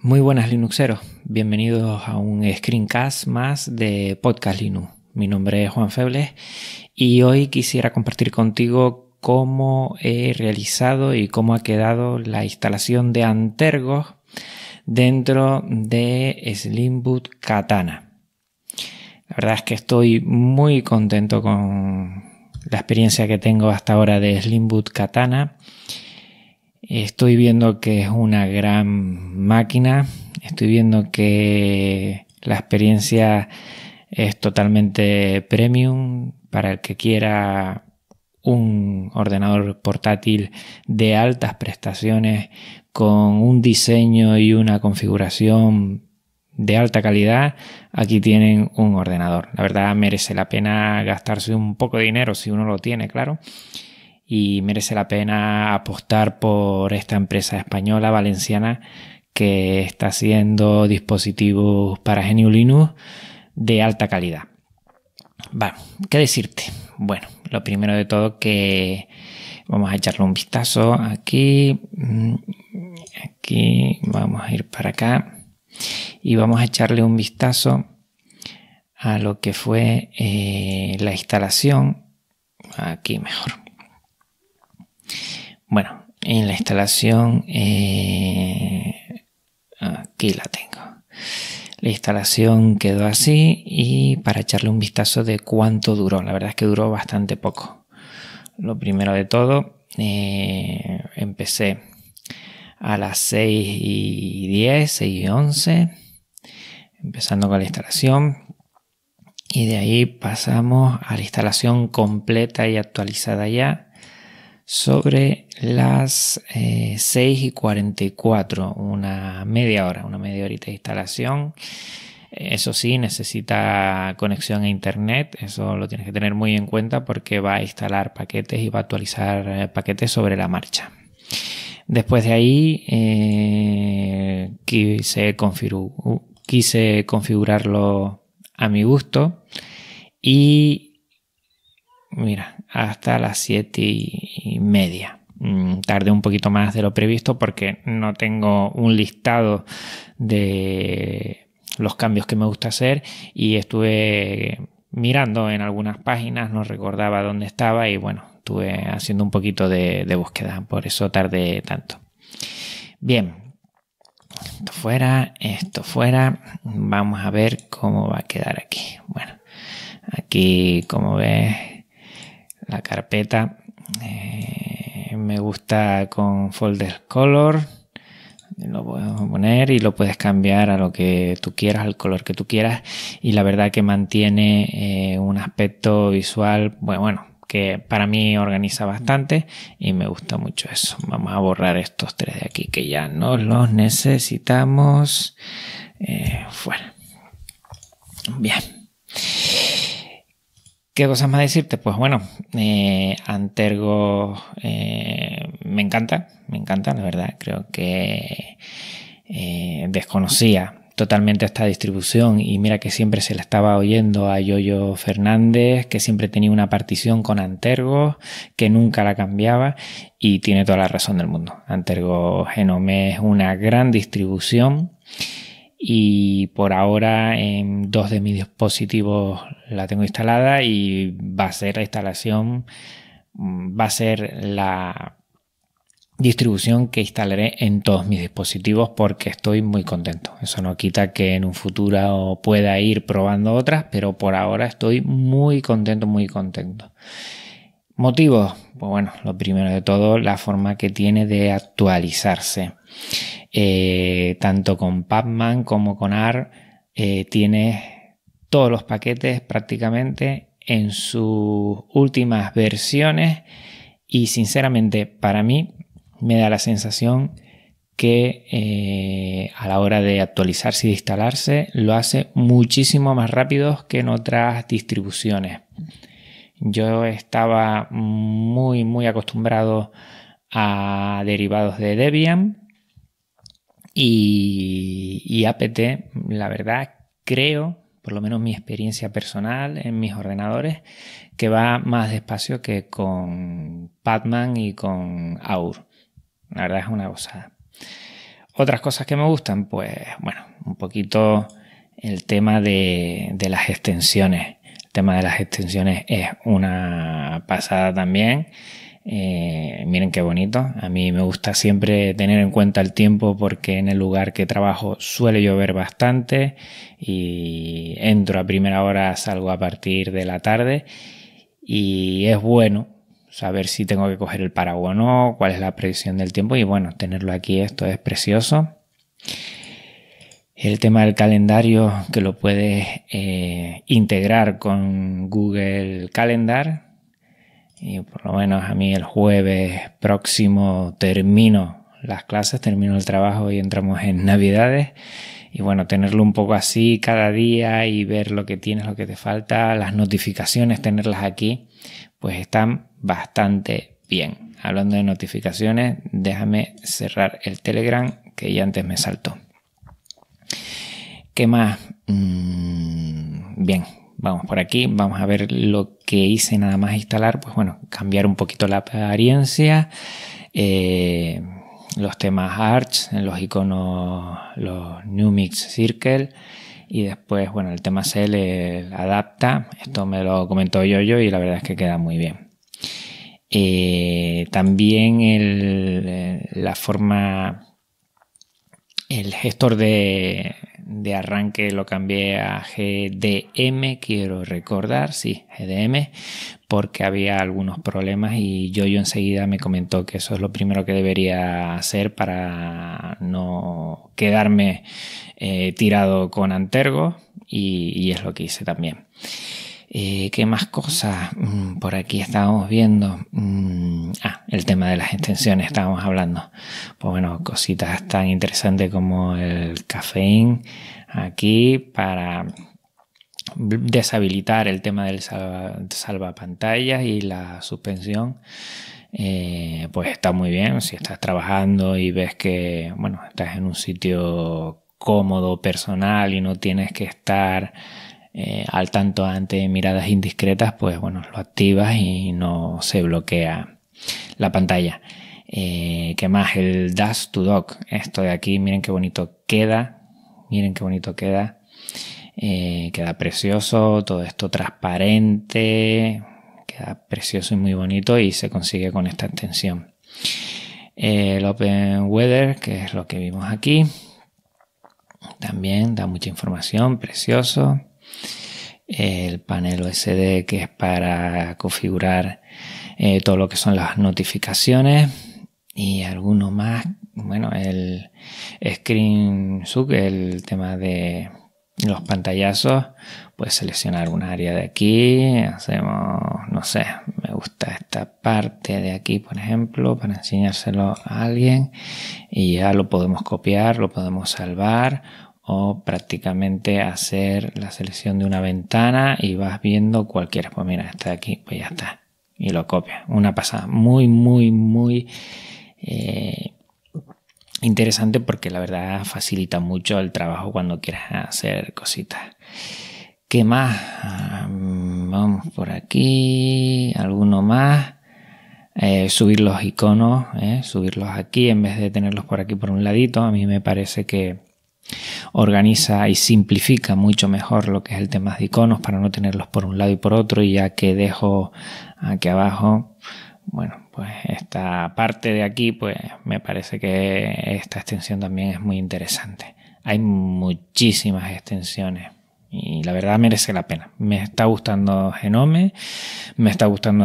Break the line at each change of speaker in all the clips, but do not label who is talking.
Muy buenas Linuxeros, bienvenidos a un screencast más de Podcast Linux. Mi nombre es Juan Febles y hoy quisiera compartir contigo cómo he realizado y cómo ha quedado la instalación de Antergos dentro de Slimboot Katana. La verdad es que estoy muy contento con la experiencia que tengo hasta ahora de Slimboot Katana Estoy viendo que es una gran máquina, estoy viendo que la experiencia es totalmente premium para el que quiera un ordenador portátil de altas prestaciones con un diseño y una configuración de alta calidad, aquí tienen un ordenador. La verdad merece la pena gastarse un poco de dinero si uno lo tiene, claro y merece la pena apostar por esta empresa española valenciana que está haciendo dispositivos para genio Linux de alta calidad. Bueno, ¿qué decirte? Bueno, lo primero de todo que vamos a echarle un vistazo aquí, mm, aquí, vamos a ir para acá y vamos a echarle un vistazo a lo que fue eh, la instalación, aquí mejor, bueno, en la instalación, eh, aquí la tengo. La instalación quedó así y para echarle un vistazo de cuánto duró, la verdad es que duró bastante poco. Lo primero de todo, eh, empecé a las 6 y 10, y 11, empezando con la instalación. Y de ahí pasamos a la instalación completa y actualizada ya, sobre las 6 eh, y 44, una media hora, una media horita de instalación. Eso sí, necesita conexión a Internet, eso lo tienes que tener muy en cuenta porque va a instalar paquetes y va a actualizar eh, paquetes sobre la marcha. Después de ahí quise, eh, quise configurarlo a mi gusto y mira, hasta las siete y media. Mm, tardé un poquito más de lo previsto porque no tengo un listado de los cambios que me gusta hacer y estuve mirando en algunas páginas, no recordaba dónde estaba y bueno, estuve haciendo un poquito de, de búsqueda, por eso tardé tanto. Bien, esto fuera, esto fuera, vamos a ver cómo va a quedar aquí. Bueno, aquí como ves la carpeta. Eh, me gusta con folder color. Lo podemos poner y lo puedes cambiar a lo que tú quieras, al color que tú quieras. Y la verdad que mantiene eh, un aspecto visual, bueno, bueno, que para mí organiza bastante y me gusta mucho eso. Vamos a borrar estos tres de aquí que ya no los necesitamos. Eh, fuera. Bien. ¿Qué cosas más decirte? Pues bueno, eh, Antergo eh, me encanta, me encanta, la verdad. Creo que eh, desconocía totalmente esta distribución y mira que siempre se la estaba oyendo a Yoyo Fernández, que siempre tenía una partición con Antergo, que nunca la cambiaba y tiene toda la razón del mundo. Antergo Genome es una gran distribución y por ahora en em, dos de mis dispositivos la tengo instalada y va a ser la instalación, mm, va a ser la distribución que instalaré en todos mis dispositivos porque estoy muy contento. Eso no quita que en un futuro pueda ir probando otras, pero por ahora estoy muy contento, muy contento. ¿Motivos? Pues bueno, lo primero de todo, la forma que tiene de actualizarse. Eh, tanto con Pacman como con AR, eh, tiene todos los paquetes prácticamente en sus últimas versiones y sinceramente para mí me da la sensación que eh, a la hora de actualizarse y de instalarse lo hace muchísimo más rápido que en otras distribuciones. Yo estaba muy muy acostumbrado a derivados de Debian, y, APT, la verdad, creo, por lo menos mi experiencia personal en mis ordenadores, que va más despacio que con Padman y con Aur. La verdad es una gozada. Otras cosas que me gustan, pues bueno, un poquito el tema de, de, las extensiones. El tema de las extensiones es una pasada también. Eh, miren qué bonito. A mí me gusta siempre tener en cuenta el tiempo porque en el lugar que trabajo suele llover bastante y entro a primera hora, salgo a partir de la tarde y es bueno saber si tengo que coger el paraguas o no, cuál es la previsión del tiempo y bueno, tenerlo aquí, esto es precioso. El tema del calendario que lo puedes eh, integrar con Google Calendar, y por lo menos a mí el jueves próximo termino las clases, termino el trabajo y entramos en Navidades. Y bueno, tenerlo un poco así cada día y ver lo que tienes, lo que te falta, las notificaciones, tenerlas aquí, pues están bastante bien. Hablando de notificaciones, déjame cerrar el Telegram que ya antes me saltó. ¿Qué más? Mm, bien, vamos por aquí, vamos a ver lo que hice nada más instalar, pues bueno, cambiar un poquito la apariencia, eh, los temas Arch, los iconos, los New Mix Circle y después, bueno, el tema CL el adapta, esto me lo comentó yo, yo y la verdad es que queda muy bien. Eh, también eh, la forma el gestor de, arranque lo cambié a GDM, quiero recordar, sí, GDM, porque había algunos problemas y yo, enseguida me comentó que eso es lo primero que debería hacer para no quedarme eh, tirado con Antergo y es lo que hice también. Eh, ¿Qué más cosas mm, por aquí estábamos viendo? Mm, ah, el tema de las extensiones estábamos hablando. Pues bueno, cositas tan interesantes como el cafeín aquí para deshabilitar el tema del salva, salvapantallas y la suspensión. Eh, pues está muy bien si estás trabajando y ves que bueno estás en un sitio cómodo personal y no tienes que estar eh, al tanto ante miradas indiscretas, pues bueno, lo activas y no se bloquea la pantalla. Eh, ¿Qué más? El Dash to Dock. Esto de aquí, miren qué bonito queda. Miren qué bonito queda. Eh, queda precioso, todo esto transparente. Queda precioso y muy bonito y se consigue con esta extensión. Eh, el Open Weather, que es lo que vimos aquí. También da mucha información, precioso el panel OSD que es para configurar eh, todo lo que son las notificaciones y alguno más, bueno, el screen sub, el tema de los pantallazos, puedes seleccionar un área de aquí, hacemos, no sé, me gusta esta parte de aquí, por ejemplo, para enseñárselo a alguien y ya lo podemos copiar, lo podemos salvar o prácticamente hacer la selección de una ventana y vas viendo cualquiera. Pues mira, está aquí, pues ya está. Y lo copias. Una pasada. Muy, muy, muy eh, interesante porque la verdad facilita mucho el trabajo cuando quieras hacer cositas. ¿Qué más? Ah, vamos por aquí. ¿Alguno más? Eh, subir los iconos, eh, subirlos aquí en vez de tenerlos por aquí por un ladito. A mí me parece que, organiza y simplifica mucho mejor lo que es el tema de iconos para no tenerlos por un lado y por otro y ya que dejo aquí abajo bueno pues esta parte de aquí pues me parece que esta extensión también es muy interesante hay muchísimas extensiones y la verdad merece la pena me está gustando Genome me está gustando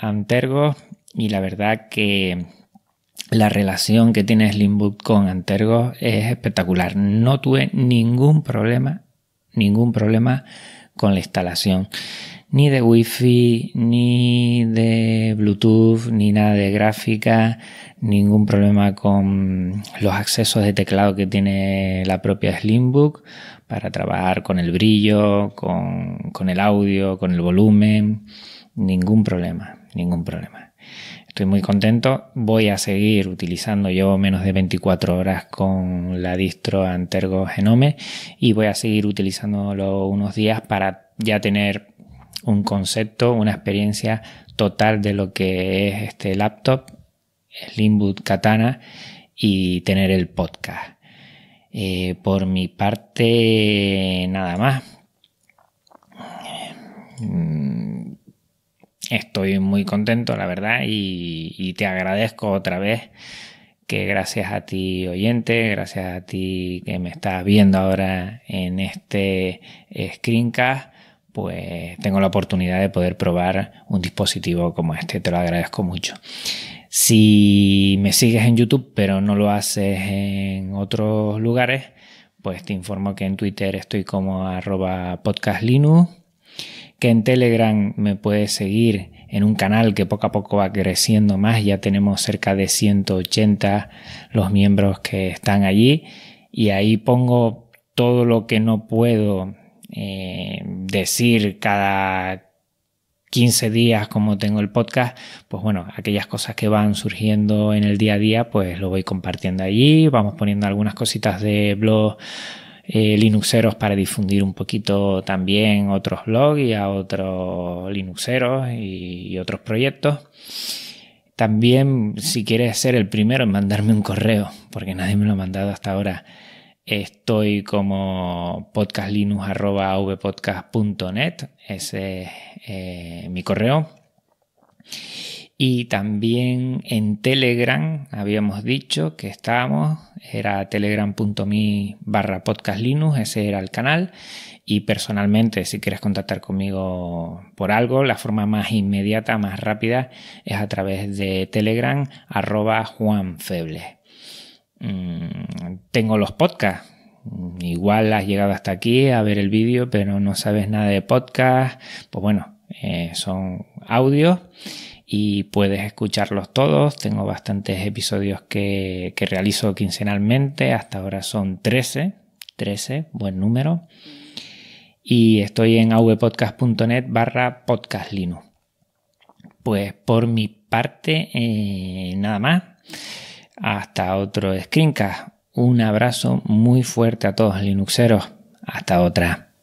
Antergos y la verdad que la relación que tiene Slimbook con Antergo es espectacular. No tuve ningún problema, ningún problema con la instalación. Ni de wifi, ni de Bluetooth, ni nada de gráfica, ningún problema con los accesos de teclado que tiene la propia Slimbook para trabajar con el brillo, con, con el audio, con el volumen. Ningún problema, ningún problema. Estoy muy contento. Voy a seguir utilizando, llevo menos de 24 horas con la distro Antergo Genome y voy a seguir utilizándolo unos días para ya tener un concepto, una experiencia total de lo que es este laptop, Slimboot Katana y tener el podcast. Eh, por mi parte, nada más estoy muy contento, la verdad, y, te agradezco otra vez que gracias a ti oyente, gracias a ti que me estás viendo ahora en este screencast, pues tengo la oportunidad de poder probar un dispositivo como este. Te lo agradezco mucho. Si me sigues en YouTube pero no lo haces en otros lugares, pues te informo que en Twitter estoy como arroba podcastlinux que en Telegram me puedes seguir en un canal que poco a poco va creciendo más. Ya tenemos cerca de 180 los miembros que están allí y ahí pongo todo lo que no puedo eh, decir cada 15 días como tengo el podcast, pues bueno, aquellas cosas que van surgiendo en el día a día, pues lo voy compartiendo allí, vamos poniendo algunas cositas de blog eh, Linuxeros para difundir un poquito también otros blogs y a otros Linuxeros y, otros proyectos. También, si quieres ser el primero en mandarme un correo, porque nadie me lo ha mandado hasta ahora, Estoy como podcastlinux.vpodcast.net, ese es eh, mi correo. Y también en Telegram habíamos dicho que estábamos, era telegram.me barra podcast Linux, ese era el canal. Y personalmente, si quieres contactar conmigo por algo, la forma más inmediata, más rápida, es a través de telegram arroba juanfeble. Mm, tengo los podcasts. Igual has llegado hasta aquí a ver el vídeo, pero no sabes nada de podcast. Pues bueno, eh, son audios y puedes escucharlos todos. Tengo bastantes episodios que, realizo quincenalmente, hasta ahora son 13, 13, buen número. Y estoy en avpodcast.net barra podcast Pues por mi parte, eh, nada más. Hasta otro screencast. Un abrazo muy fuerte a todos linuxeros. Hasta otra.